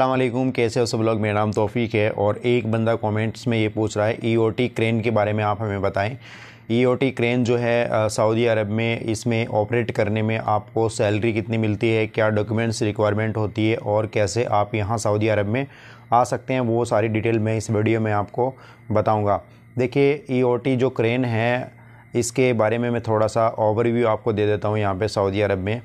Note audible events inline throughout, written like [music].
अल्लाम कैसे हो सब लोग मेरा नाम तोफ़ी है और एक बंदा कमेंट्स में ये पूछ रहा है ईओटी e क्रेन के बारे में आप हमें बताएं ईओटी e क्रेन जो है सऊदी अरब में इसमें ऑपरेट करने में आपको सैलरी कितनी मिलती है क्या डॉक्यूमेंट्स रिक्वायरमेंट होती है और कैसे आप यहाँ सऊदी अरब में आ सकते हैं वो सारी डिटेल मैं इस वीडियो में आपको बताऊँगा देखिए ई e जो क्रेन है इसके बारे में मैं थोड़ा सा ओवरव्यू आपको दे देता हूँ यहाँ पर सऊदी अरब में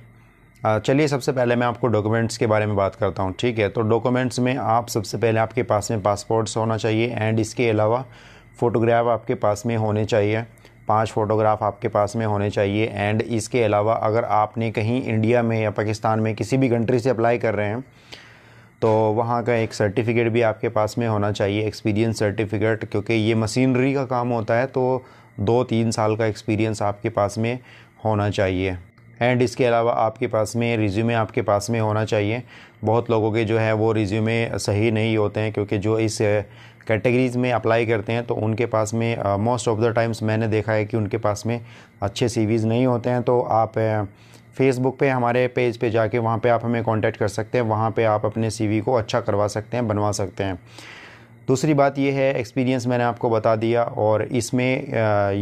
चलिए सबसे पहले मैं आपको डॉक्यूमेंट्स के बारे में बात करता हूँ ठीक है तो डॉक्यूमेंट्स में आप सबसे पहले आपके पास में पासपोर्ट्स होना चाहिए एंड इसके अलावा फ़ोटोग्राफ आपके पास में होने चाहिए पांच फ़ोटोग्राफ आपके पास में होने चाहिए एंड इसके अलावा अगर आपने कहीं इंडिया में या पाकिस्तान में किसी भी कंट्री से अप्लाई कर रहे हैं तो वहाँ का एक सर्टिफिकेट भी आपके पास में होना चाहिए एक्सपीरियंस सर्टिफिकेट क्योंकि ये मशीनरी का काम होता है तो दो तीन साल का एक्सपीरियंस आपके पास में होना चाहिए एंड इसके अलावा आपके पास में रिज्यूमे आपके पास में होना चाहिए बहुत लोगों के जो है वो रिज्यूमे सही नहीं होते हैं क्योंकि जो इस कैटेगरीज़ में अप्लाई करते हैं तो उनके पास में मोस्ट ऑफ़ द टाइम्स मैंने देखा है कि उनके पास में अच्छे सी नहीं होते हैं तो आप फेसबुक पे हमारे पेज पे जाके वहाँ पे आप हमें कांटेक्ट कर सकते हैं वहाँ पे आप अपने सीवी को अच्छा करवा सकते हैं बनवा सकते हैं दूसरी बात ये है एक्सपीरियंस मैंने आपको बता दिया और इसमें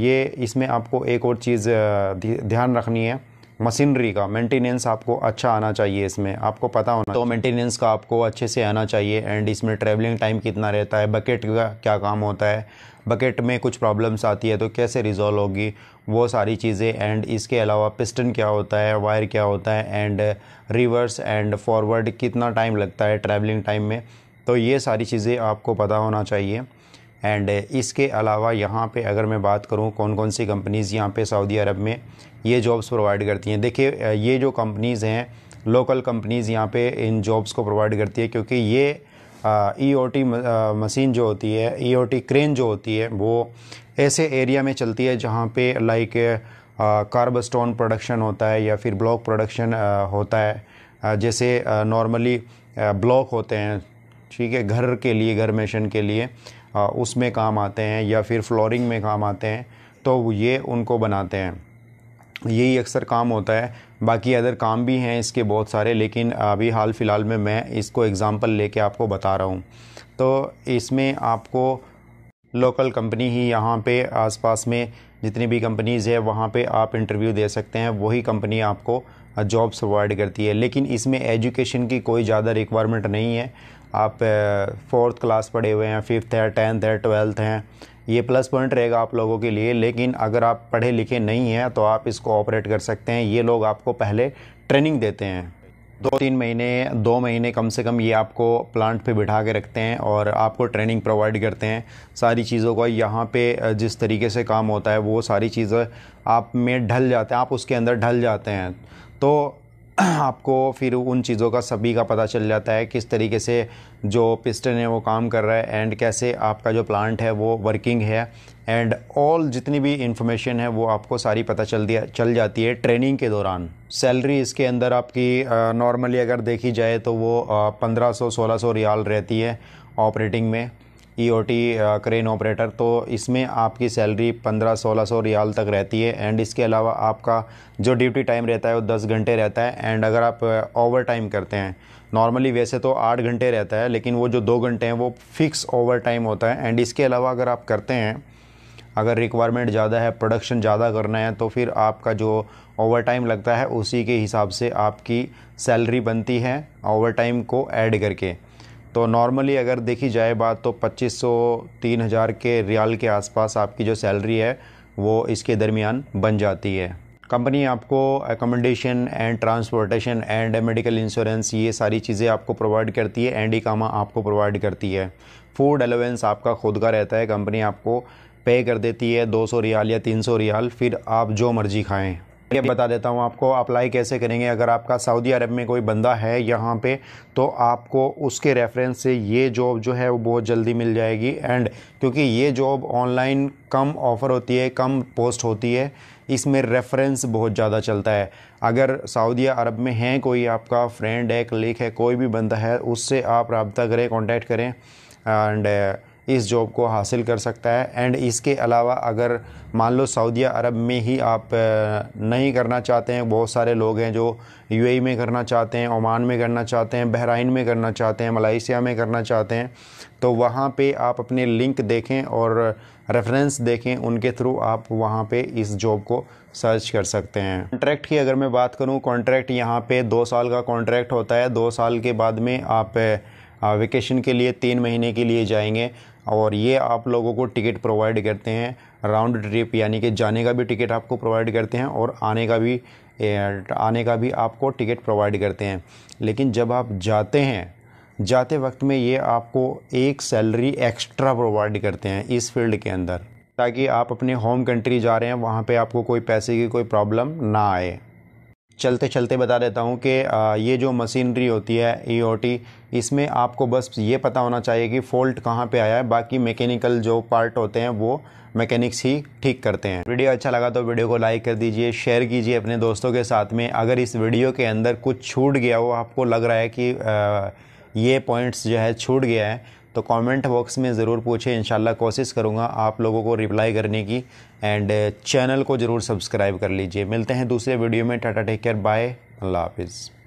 ये इसमें आपको एक और चीज़ ध्यान रखनी है मशीनरी का मेंटेनेंस आपको अच्छा आना चाहिए इसमें आपको पता होना तो मेंटेनेंस का आपको अच्छे से आना चाहिए एंड इसमें ट्रैवलिंग टाइम कितना रहता है बकेट का क्या काम होता है बकेट में कुछ प्रॉब्लम्स आती है तो कैसे रिजॉल्व होगी वो सारी चीज़ें एंड इसके अलावा पिस्टन क्या होता है वायर क्या होता है एंड रिवर्स एंड फॉरवर्ड कितना टाइम लगता है ट्रैवलिंग टाइम में तो ये सारी चीज़ें आपको पता होना चाहिए एंड uh, इसके अलावा यहाँ पे अगर मैं बात करूँ कौन कौन सी कंपनीज़ यहाँ पे सऊदी अरब में ये जॉब्स प्रोवाइड करती हैं देखिए ये जो कंपनीज़ हैं लोकल कंपनीज़ यहाँ पे इन जॉब्स को प्रोवाइड करती है क्योंकि ये ई ओ टी मशीन जो होती है ई ओ टी क्रेन जो होती है वो ऐसे एरिया में चलती है जहाँ पे लाइक स्टोन प्रोडक्शन होता है या फिर ब्लॉक प्रोडक्शन होता है जैसे नॉर्मली ब्लॉक होते हैं ठीक है घर के लिए घर मेशन के लिए उसमें काम आते हैं या फिर फ्लोरिंग में काम आते हैं तो ये उनको बनाते हैं यही अक्सर काम होता है बाकी अदर काम भी हैं इसके बहुत सारे लेकिन अभी हाल फिलहाल में मैं इसको एग्ज़ाम्पल लेके आपको बता रहा हूँ तो इसमें आपको लोकल कंपनी ही यहाँ पे आसपास में जितनी भी कंपनीज़ है वहाँ पे आप इंटरव्यू दे सकते हैं वही कंपनी आपको जॉब्स प्रोवाइड करती है लेकिन इसमें एजुकेशन की कोई ज़्यादा रिक्वायरमेंट नहीं है आप फोर्थ क्लास पढ़े हुए हैं फिफ्थ है टेंथ है ट्वेल्थ हैं ये प्लस पॉइंट रहेगा आप लोगों के लिए लेकिन अगर आप पढ़े लिखे नहीं हैं तो आप इसको ऑपरेट कर सकते हैं ये लोग आपको पहले ट्रेनिंग देते हैं दो तीन महीने दो महीने कम से कम ये आपको प्लांट पे बिठा के रखते हैं और आपको ट्रेनिंग प्रोवाइड करते हैं सारी चीज़ों का यहाँ पे जिस तरीके से काम होता है वो सारी चीज़ें आप में ढल जाते हैं आप उसके अंदर ढल जाते हैं तो [clears throat] आपको फिर उन चीज़ों का सभी का पता चल जाता है किस तरीके से जो पिस्टन है वो काम कर रहा है एंड कैसे आपका जो प्लांट है वो वर्किंग है एंड ऑल जितनी भी इंफॉर्मेशन है वो आपको सारी पता चल दिया चल जाती है ट्रेनिंग के दौरान सैलरी इसके अंदर आपकी नॉर्मली अगर देखी जाए तो वो पंद्रह सौ सोलह सौ रियाल रहती है ऑपरेटिंग में E O T crane operator तो इसमें आपकी सैलरी पंद्रह सोलह सौ रियाल तक रहती है एंड इसके अलावा आपका जो ड्यूटी टाइम रहता है वो दस घंटे रहता है एंड अगर आप ओवर uh, टाइम करते हैं नॉर्मली वैसे तो आठ घंटे रहता है लेकिन वो जो दो घंटे हैं वो फिक्स ओवर टाइम होता है एंड इसके अलावा अगर आप करते हैं अगर रिक्वायरमेंट ज़्यादा है प्रोडक्शन ज़्यादा करना है तो फिर आपका जो ओवर टाइम लगता है उसी के हिसाब से आपकी सैलरी बनती है ओवर टाइम को ऐड करके तो नॉर्मली अगर देखी जाए बात तो 2500 3000 के रियाल के आसपास आपकी जो सैलरी है वो इसके दरमियान बन जाती है कंपनी आपको accommodation and transportation and medical insurance ये सारी चीज़ें आपको प्रोवाइड करती है एंड इकामा आपको प्रोवाइड करती है फूड अलावेंस आपका खुद का रहता है कंपनी आपको पे कर देती है 200 रियाल या 300 रियाल फिर आप जो मर्ज़ी खाएं ये बता देता हूँ आपको अप्लाई कैसे करेंगे अगर आपका सऊदी अरब में कोई बंदा है यहाँ पे तो आपको उसके रेफरेंस से ये जॉब जो है वो बहुत जल्दी मिल जाएगी एंड क्योंकि ये जॉब ऑनलाइन कम ऑफ़र होती है कम पोस्ट होती है इसमें रेफरेंस बहुत ज़्यादा चलता है अगर सऊदी अरब में है कोई आपका फ्रेंड है क्लिक है कोई भी बंदा है उससे आप रबता करें कॉन्टैक्ट करें एंड इस जॉब को हासिल कर सकता है एंड इसके अलावा अगर मान लो सऊदी अरब में ही आप नहीं करना चाहते हैं बहुत सारे लोग हैं जो यूएई e में करना चाहते हैं ओमान में करना चाहते हैं बहराइन में करना चाहते हैं मलाइसिया में करना चाहते हैं तो वहाँ पे आप अपने लिंक देखें और रेफरेंस देखें उनके थ्रू आप वहाँ पे इस जॉब को सर्च कर सकते हैं कॉन्ट्रैक्ट की अगर मैं बात करूँ कॉन्ट्रैक्ट यहाँ पे दो साल का कॉन्ट्रैक्ट होता है दो साल के बाद में आप वेकेशन के लिए तीन महीने के लिए जाएंगे और ये आप लोगों को टिकट प्रोवाइड करते हैं राउंड ट्रिप यानी कि जाने का भी टिकट आपको प्रोवाइड करते हैं और आने का भी आने का भी आपको टिकट प्रोवाइड करते हैं लेकिन जब आप जाते हैं जाते वक्त में ये आपको एक सैलरी एक्स्ट्रा प्रोवाइड करते हैं इस फील्ड के अंदर ताकि आप अपने होम कंट्री जा रहे हैं वहाँ पे आपको कोई पैसे की कोई प्रॉब्लम ना आए चलते चलते बता देता हूँ कि ये जो मशीनरी होती है ई इसमें आपको बस ये पता होना चाहिए कि फ़ॉल्ट कहाँ पे आया है बाकी मैकेनिकल जो पार्ट होते हैं वो मैकेनिक्स ही ठीक करते हैं वीडियो अच्छा लगा तो वीडियो को लाइक कर दीजिए शेयर कीजिए अपने दोस्तों के साथ में अगर इस वीडियो के अंदर कुछ छूट गया हो आपको लग रहा है कि ये पॉइंट्स जो है छूट गया है तो कमेंट बॉक्स में ज़रूर पूछें इन कोशिश करूँगा आप लोगों को रिप्लाई करने की एंड चैनल uh, को ज़रूर सब्सक्राइब कर लीजिए मिलते हैं दूसरे वीडियो में टाटा टेक केयर बाय अल्लाह हाफिज़